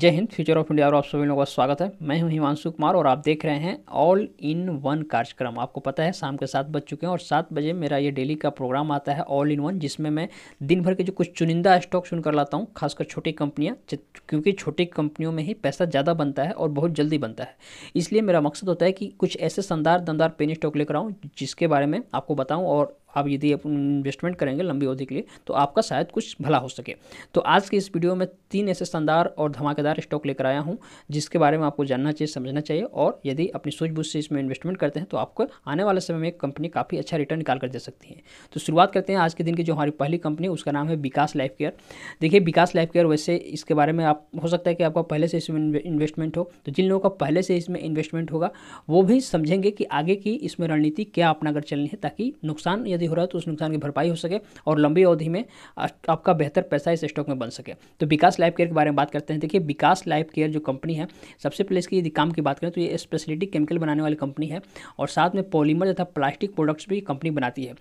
जय Hind future of India और आप सभी लोगों का स्वागत है मैं हूं हिमांशु कुमार और आप देख रहे हैं ऑल इन वन कार्यक्रम आपको पता है शाम के सात बज चुके हैं और सात बजे मेरा ये डेली का प्रोग्राम आता है ऑल इन वन जिसमें मैं दिन भर के जो कुछ चुनिंदा स्टॉक सुनकर लाता हूँ खासकर छोटी कंपनियाँ क्योंकि छोटी कंपनियों में ही पैसा ज़्यादा बनता है और बहुत जल्दी बनता है इसलिए मेरा मकसद होता है कि कुछ ऐसे शानदार दमदार पेनी स्टॉक लेकर आऊँ जिसके बारे में आपको बताऊँ और आप यदि इन्वेस्टमेंट करेंगे लंबी अवधि के लिए तो आपका शायद कुछ भला हो सके तो आज की इस वीडियो में तीन ऐसे शानदार और धमाकेदार स्टॉक लेकर आया हूँ जिसके बारे में आपको जानना चाहिए समझना चाहिए और यदि अपनी सूझबूझ से इसमें इन्वेस्टमेंट करते हैं तो आपको आने वाले समय में कंपनी काफ़ी अच्छा रिटर्न निकाल कर दे सकती है तो शुरुआत करते हैं आज के दिन की जो हमारी पहली कंपनी उसका नाम है विकास लाइफ केयर देखिए विकास लाइफ केयर वैसे इसके बारे में आप हो सकता है कि आपका पहले से इसमें इन्वेस्टमेंट हो तो जिन लोगों का पहले से इसमें इन्वेस्टमेंट होगा वो भी समझेंगे कि आगे की इसमें रणनीति क्या अपना कर चलनी है ताकि नुकसान यदि हो रहा है तो उस नुकसान की भरपाई हो सके और लंबी अवधि में आपका बेहतर पैसा इस स्टॉक में बन सके तो विकास लाइफ केयर के बारे में बात करते हैं देखिए विकास लाइफ केयर जो कंपनी है सबसे पहले इसकी यदि काम की बात करें तो ये स्पेशलिटी केमिकल बनाने वाली कंपनी है और साथ में पॉलीमर तथा प्लास्टिक प्रोडक्ट्स भी कंपनी बनाती है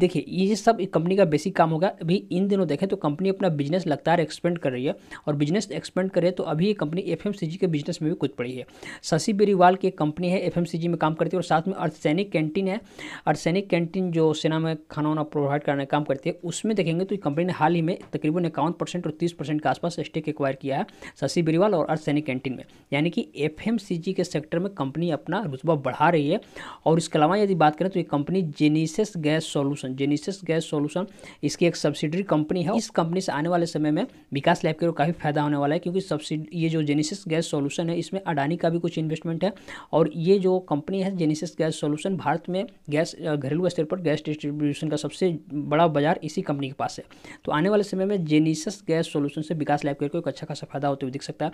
देखिए ये सब कंपनी का बेसिक काम होगा अभी इन दिनों देखें तो कंपनी अपना बिजनेस लगातार एक्सपेंड कर रही है और बिजनेस एक्सपेंड करे तो अभी ये कंपनी एफ के बिजनेस में भी कुछ पड़ी है शशि बेरीवाल की कंपनी है एफ में काम करती है और साथ में अर्थसैनिक कैंटीन है अर्थसैनिक कैंटीन जो सेना में में खाना वाना प्रोवाइड करने का काम करती है उसमें देखेंगे तो कंपनी ने हाल ही में तकरीबन इक्यावन परसेंट और तीस परसेंट के आसपास स्टेक एक्वायर किया है शशि बेरीवाल और अर्थ सैनी कैंटीन में यानी कि एफ के सेक्टर में कंपनी अपना रुतबा बढ़ा रही है और इसके अलावा यदि बात करें तो ये company Genesis gas solution Genesis gas solution इसकी एक सब्सिडरी कंपनी है इस कंपनी से आने वाले समय में विकास लैब के काफ़ी फायदा होने वाला है क्योंकि सब्सिडी ये जो जेनिसिस गैस सोल्यूशन है इसमें अडानी का भी कुछ इन्वेस्टमेंट है और ये जो कंपनी है जेनिसिस गैस सोल्यूशन भारत में गैस घरेलू स्तर पर गैस डिस्ट्री डिस्ट्रीब्यूशन का सबसे बड़ा बाजार इसी कंपनी के पास है तो आने वाले समय में जेनिसस गैस सोल्यूशन से विकास लाइफ केयर को एक अच्छा खासा फायदा होते हुए दिख सकता है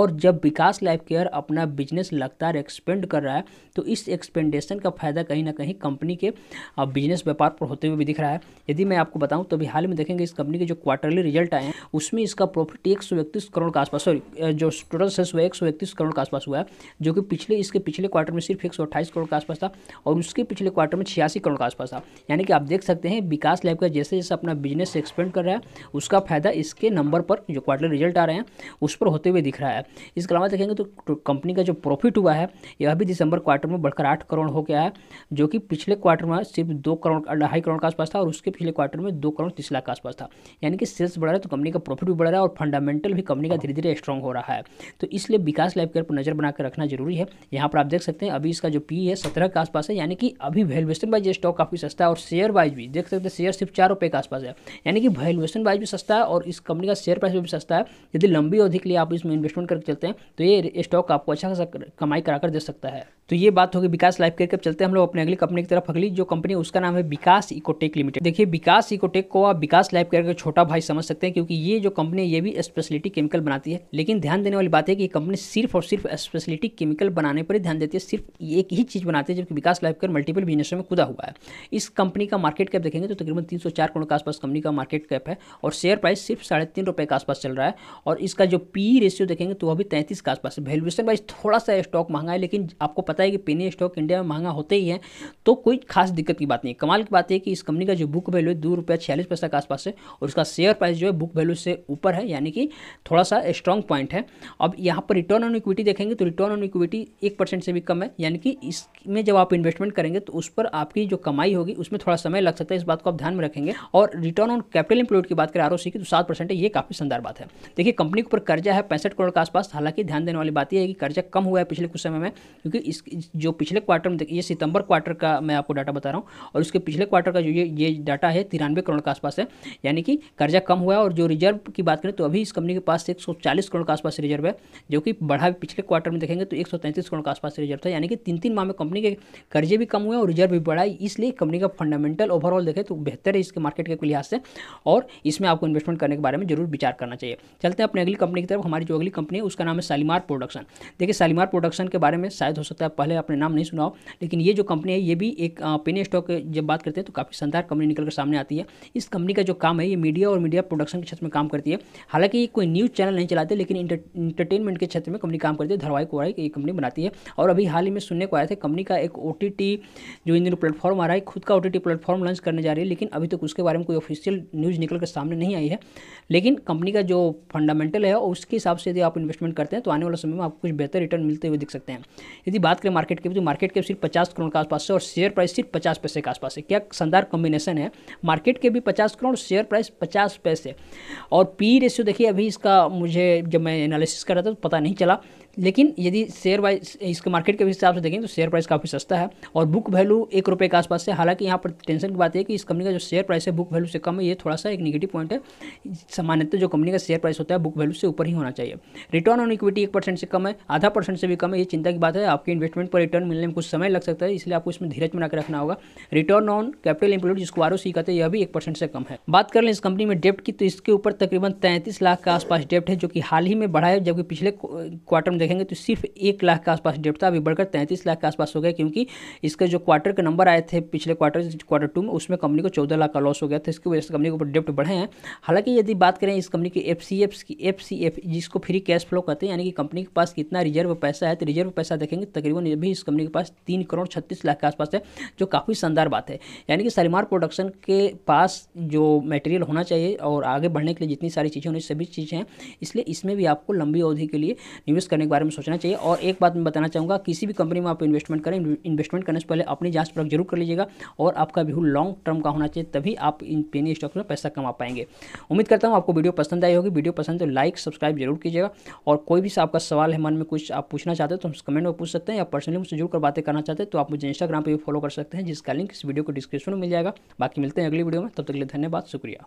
और जब विकास लाइफ केयर अपना बिजनेस लगातार एक्सपेंड कर रहा है तो इस एक्सपेंडेशन का फायदा कहीं ना कहीं कंपनी के बिजनेस व्यापार पर होते हुए भी दिख रहा है यदि मैं आपको बताऊँ तो अभी हाल में देखेंगे इस कंपनी के जो क्वार्टरली रिजल्ट आए हैं उसमें इसका प्रॉफिट एक करोड़ के आसपास सॉरी जो टोटल सेल्स हुआ एक करोड़ के आसपास हुआ है जो कि पिछले इसके पिछले क्वार्टर में सिर्फ एक करोड़ के आसपास था और उसके पिछले क्वार्टर में छियासी करोड़ के आसपास था यानी यानी कि आप देख सकते हैं विकास लैब का जैसे जैसे अपना बिजनेस एक्सपेंड कर रहा है उसका फायदा इसके नंबर पर जो क्वार्टरली रिजल्ट आ रहे हैं उस पर होते हुए दिख रहा है इसके अलावा देखेंगे तो कंपनी तो का जो प्रॉफिट हुआ है यह भी दिसंबर क्वार्टर में बढ़कर आठ करोड़ हो गया है जो कि पिछले क्वार्टर में सिर्फ दो करोड़ अढ़ाई करोड़ के आसपास था और उसके पिछले क्वार्टर में दो करोड़ तीस लाख के आसपास था यानी कि सेल्स बढ़ रहा है तो कंपनी का प्रॉफिट भी बढ़ रहा है और फंडामेंटल भी कंपनी का धीरे धीरे स्ट्रॉन्ग हो रहा है तो इसलिए विकास लाइफ केयर पर नजर बनाकर रखना जरूरी है यहाँ पर आप देख सकते हैं अभी इसका जो पी e है सत्रह के आसपास है यानी कि अभी वैल्युएशन बाई स्टॉक काफ़ी सस्ता है और शेयर वाइज भी देख सकते हैं शेयर सिर्फ चार रुपये के आसपास है यानी कि वैल्यूएशन वाइज भी सस्ता है और इस कंपनी का शेयर प्राइस भी सस्ता है यदि लंबी अवधि के लिए आप इसमें इन्वेस्टमेंट करके चलते हैं तो ये स्टॉक आपको अच्छा खासा कमाई कराकर दे सकता है तो ये बात होगी विकास लाइफ केयर करके चलते हम लोग अपने अगली कंपनी की तरफ अगली जो कंपनी उसका नाम है विकास इकोटेक लिमिटेड देखिए विकास इकोटेक को आप विकास लाइफ केयर का छोटा भाई समझ सकते हैं क्योंकि ये जो कंपनी है ये भी स्पेशलिटी केमिकल बनाती है लेकिन ध्यान देने वाली बात है कि कंपनी सिर्फ और सिर्फ स्पेशलिटी केमिकल बनाने पर ही ध्यान देती है सिर्फ एक ही चीज़ बनाती है जबकि विकास लाइफ केयर मल्टीपल बिजनेसों में खुदा हुआ है इस कंपनी का मार्केट कैप देखेंगे तो तकरीबन तीन करोड़ के आसपास कंपनी का मार्केट कैप है और शेयर प्राइस सिर्फ साढ़े तीन के आसपास चल रहा है और इसका जो पी रेशियो देखेंगे तो अभी तैंतीस के आसपास वैल्यूएशन वाइज थोड़ा सा स्टॉक महंगा है लेकिन आपको पता पता है कि पेनी स्टॉक इंडिया में महंगा होते ही है तो कोई खास दिक्कत की बात नहीं है कमाल की बात है कि इस कंपनी का जो बुक वैल्यू है दो रुपया छियालीस पैसा के आसपास है और उसका शेयर प्राइस जो है बुक वैल्यू से ऊपर है यानी कि थोड़ा सा स्ट्रॉन्ग पॉइंट है अब यहाँ पर रिटर्न ऑन इक्विटी देखेंगे तो रिटर्न ऑन इक्विटी एक से भी कम है यानी कि इसमें जब आप इन्वेस्टमेंट करेंगे तो उस पर आपकी जो कमाई होगी उसमें थोड़ा समय लग सकता है इस बात को आप ध्यान में रखेंगे और रिटर्न ऑन कैपिटल इंप्लॉयड की बात करें आर की तो सात परसेंट है ये काफ़ी शानदार बात है देखिए कंपनी के ऊपर कर्जा है पैंसठ करोड़ के आसपास हालांकि ध्यान देने वाली बात यह है कि कर्जा कम हुआ है पिछले कुछ समय में क्योंकि इस जो पिछले क्वार्टर में ये सितंबर क्वार्टर का मैं आपको डाटा बता रहा हूँ और उसके पिछले क्वार्टर का जो ये ये डाटा है तिरानवे करोड़ के आसपास है यानी कि कर्जा कम हुआ है और जो रिजर्व की बात करें तो अभी इस कंपनी के पास एक करोड़ के आसपास रिजर्व है जो कि बढ़ा पिछले क्वार्टर में देखेंगे तो एक करोड़ के आसपास रिजर्व था यानी कि तीन तीन माह में कंपनी के कर्जे भी कम हुए और रिजर्व भी बढ़ा इसलिए कंपनी का फंडामेंटल ओवरऑल देखें तो बेहतर है इसके मार्केट के लिहाज से और इसमें आपको इन्वेस्टमेंट करने के बारे में जरूर विचार करना चाहिए चलते हैं अपने अगली कंपनी की तरफ हमारी जो अगली कंपनी है उसका नाम है सालीमार प्रोडक्शन देखिए सालीमार प्रोडक्शन के बारे में शायद हो सकता है पहले आपने नाम नहीं सुना हो लेकिन ये जो कंपनी है ये भी एक पेनी स्टॉक जब बात करते हैं तो काफ़ी शानदार कंपनी निकल कर सामने आती है इस कंपनी का जो काम है ये मीडिया और मीडिया प्रोडक्शन के क्षेत्र में काम करती है हालांकि ये कोई न्यूज़ चैनल नहीं चलाते लेकिन इंटरटेनमेंट के क्षेत्र में कंपनी काम करती है धरवाई कोई कंपनी बनाती है और अभी हाल ही में सुनने को आया था कंपनी का एक ओ जो इन दिनों प्लेटफॉर्म आ रहा है खुद का ओ प्लेटफॉर्म लॉन्च करने जा रही है लेकिन अभी तक उसके बारे में कोई ऑफिशियल न्यूज़ निकल कर सामने नहीं आई है लेकिन कंपनी का जो फंडामेंटल है उसके हिसाब से यदि आप इन्वेस्टमेंट करते हैं तो आने वाले समय में आपको कुछ बेहतर रिटर्न मिलते हुए दिख सकते हैं यदि बात बात करें मार्केट के तो मार्केट के सिर्फ पचास करोड़ के आसपास है और शेयर प्राइस सिर्फ पचास पैसे के आसपास है क्या शानदार कॉम्बिनेशन है मार्केट के भी पचास करोड़ शेयर प्राइस पचास पैसे और पी रेशियो देखिए अभी इसका मुझे जब मैं एनालिसिस कर रहा था तो पता नहीं चला लेकिन यदि शेयर वाइज इसके मार्केट के हिसाब से देखें तो शेयर प्राइस काफ़ी सस्ता है और बुक वैल्यू एक रुपये के आसपास है हालांकि यहाँ पर टेंशन की बात है कि इस कंपनी का जो शेयर प्राइस है बुक वैल्यू से कम है ये थोड़ा सा एक निगेटिव पॉइंट है सामान्यतः जो कंपनी का शेयर प्राइस होता है बुक वैल्यू से ऊपर ही होना चाहिए रिटर्न ऑन इक्विटी एक परसेंट से कम है आधा परसेंट से भी कम है ये चिंता की बात है आपके इन्वेस्ट इन्वेस्टमेंट पर रिटर्न मिलने में कुछ समय लग सकता है इसलिए आपको इसमें धीरज बनाकर रखना होगा रिटर्न ऑन कैपिटल इंप्लॉयड जिसको आर कहते हैं यह भी एक से कम है बात कर लें इस कंपनी में डेप्ट की तो इसके ऊपर तकरीबन तैंतीस लाख के आसपास डेप्ट है जो कि हाल ही में बढ़ा है जबकि पिछले क्वार्टर में देखेंगे तो सिर्फ एक लाख के आसपास डेप्ट था अभी बढ़कर तैंतीस लाख के आसपास हो गया क्योंकि इसके जो क्वार्टर के नंबर आए थे पिछले क्वार्टर क्वार्टर टू में उसमें कंपनी को चौदह लाख का लॉस हो गया था इसकी वजह से कंपनी के ऊपर डेप्ट बढ़े हैं हालांकि यदि बात करें इस कंपनी की एफ की एफ जिसको फ्री कैश फ्लो कहते हैं यानी कि कंपनी के पास कितना रिजर्व पैसा है तो रिजर्व पैसा देखेंगे तकरीबन ने भी इस कंपनी के पास तीन करोड़ छत्तीस लाख के आसपास है जो काफ़ी शानदार बात है यानी कि सरिमार प्रोडक्शन के पास जो मटेरियल होना चाहिए और आगे बढ़ने के लिए जितनी सारी चीज़ें होनी सभी चीज़ें हैं इसलिए इसमें भी आपको लंबी अवधि के लिए निवेश करने के बारे में सोचना चाहिए और एक बात मैं बताना चाहूँगा किसी भी कंपनी में आप इन्वेस्टमेंट करें इन्वेस्टमेंट करने से पहले अपनी जांच परख जरूर कर लीजिएगा और आपका व्यू लॉन्ग टर्म का होना चाहिए तभी आप इन पेनी स्टॉक्स में पैसा कमा पाएंगे उम्मीद करता हूँ आपको वीडियो पसंद आई होगी वीडियो पसंद तो लाइक सब्सक्राइब जरूर कीजिएगा और कोई भी आपका सवाल है मन में कुछ आप पूछना चाहते हो तो हम कमेंट में पूछ सकते हैं या आप पर्सनली मुझसे जुड़कर बातें करना चाहते हैं तो आप मुझे इंस्टाग्राम पर भी फॉलो कर सकते हैं जिसका लिंक इस वीडियो को डिस्क्रिप्शन में मिल जाएगा बाकी मिलते हैं अगली वीडियो में तब तक के लिए धन्यवाद शुक्रिया